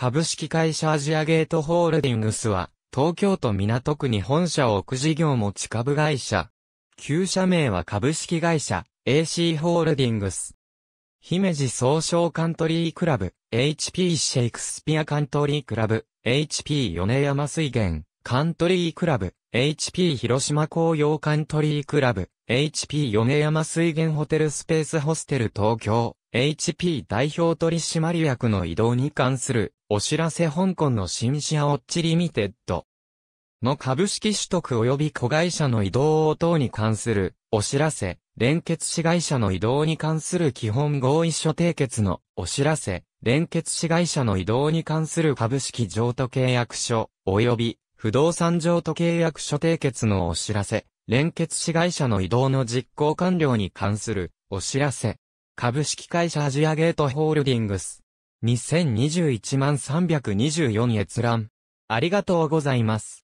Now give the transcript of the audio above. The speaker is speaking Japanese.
株式会社アジアゲートホールディングスは、東京都港区に本社を置く事業持ち株会社。旧社名は株式会社 AC ホールディングス。姫路総称カントリークラブ HP シェイクスピアカントリークラブ HP 米山水源カントリークラブ HP 広島紅葉カントリークラブ HP 米山水源ホテルスペースホステル東京 HP 代表取締役の移動に関するお知らせ香港の新社オッチリミテッドの株式取得及び子会社の移動等に関するお知らせ、連結子会社の移動に関する基本合意書締結のお知らせ、連結子会社の移動に関する株式譲渡契約書及び不動産譲渡契約書締結のお知らせ、連結子会社の移動の実行完了に関するお知らせ、株式会社アジアゲートホールディングス2021万324閲覧。ありがとうございます。